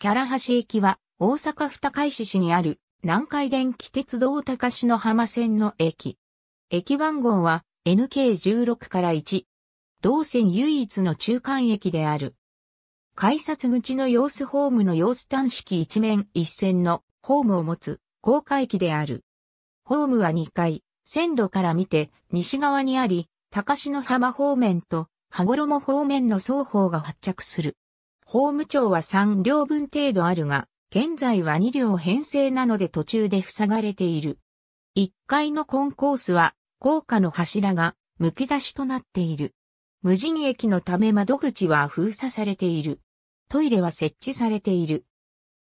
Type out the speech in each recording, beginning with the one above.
キャラ橋駅は、大阪府高石市にある、南海電気鉄道高市の浜線の駅。駅番号は、NK16 から1。同線唯一の中間駅である。改札口の様子ホームの様子端式一面一線のホームを持つ高架駅である。ホームは2階、線路から見て西側にあり、高志の浜方面と羽衣方面の双方が発着する。法務庁は3両分程度あるが、現在は2両編成なので途中で塞がれている。1階のコンコースは、高架の柱が、剥き出しとなっている。無人駅のため窓口は封鎖されている。トイレは設置されている。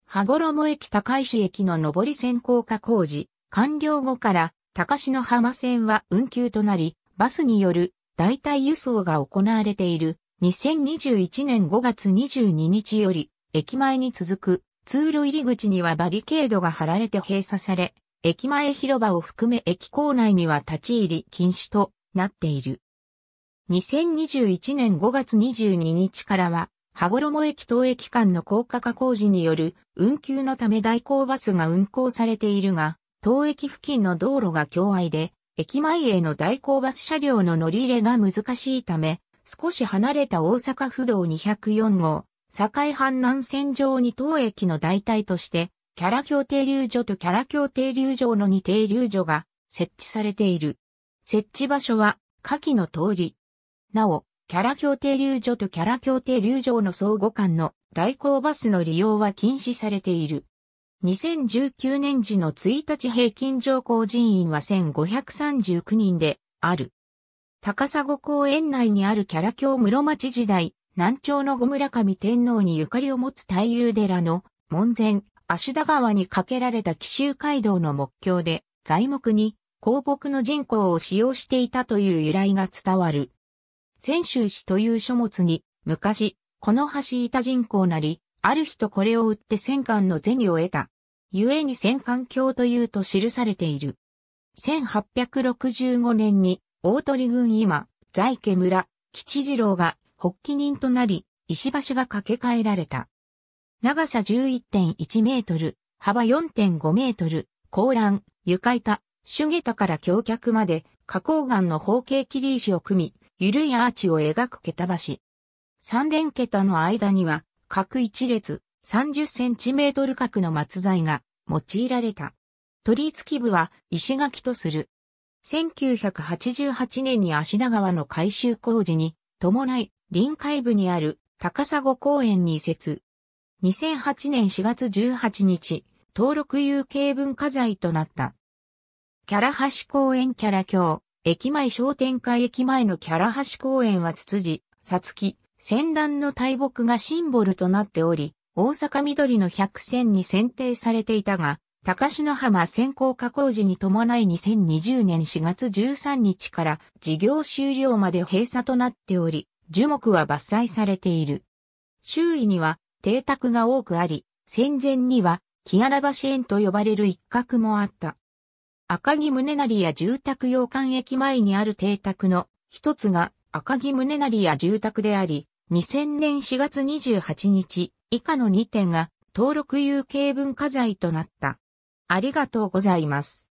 羽衣駅高石駅の上り線高架工事、完了後から高篠浜線は運休となり、バスによる代替輸送が行われている2021年5月22日より、駅前に続く通路入り口にはバリケードが張られて閉鎖され、駅前広場を含め駅構内には立ち入り禁止となっている。2021年5月22日からは、羽衣駅等駅間の高架化工事による運休のため代行バスが運行されているが、当駅付近の道路が狭隘で、駅前への代行バス車両の乗り入れが難しいため、少し離れた大阪府道204号、境阪南線上に当駅の代替として、キャラ協定流所とキャラ協定流所の2停留所が設置されている。設置場所は、下記の通り。なお、キャラ協定流所とキャラ協定流所の相互間の代行バスの利用は禁止されている。2019年時の1日平均乗降人員は1539人である。高砂公園内にあるキャラ教室町時代、南朝の後村上天皇にゆかりを持つ太夫寺の門前、足田川に架けられた紀州街道の木橋で、材木に香木の人工を使用していたという由来が伝わる。泉州市という書物に、昔、この橋板人工なり、ある人これを売って戦艦の銭を得た。故に戦艦橋というと記されている。1865年に大鳥軍今、在家村、吉次郎が発起人となり、石橋が架け替えられた。長さ11.1メートル、幅4.5メートル、高欄、床板、主下駄から橋脚まで、花崗岩の方形切り石を組み、緩いアーチを描く桁橋。三連桁の間には、角一列、30センチメートル角の松材が用いられた。鳥り付き部は石垣とする。1988年に足田川の改修工事に伴い臨海部にある高砂公園に移設。2008年4月18日、登録有形文化財となった。キャラ橋公園キャラ橋、駅前商店会駅前のキャラ橋公園はツツジ、サツキ、仙段の大木がシンボルとなっており、大阪緑の百選に選定されていたが、高篠浜先行加工時に伴い2020年4月13日から事業終了まで閉鎖となっており、樹木は伐採されている。周囲には邸宅が多くあり、戦前には木荒橋園と呼ばれる一角もあった。赤木宗成や住宅洋館駅前にある邸宅の一つが赤木宗成や住宅であり、2000年4月28日以下の2点が登録有形文化財となった。ありがとうございます。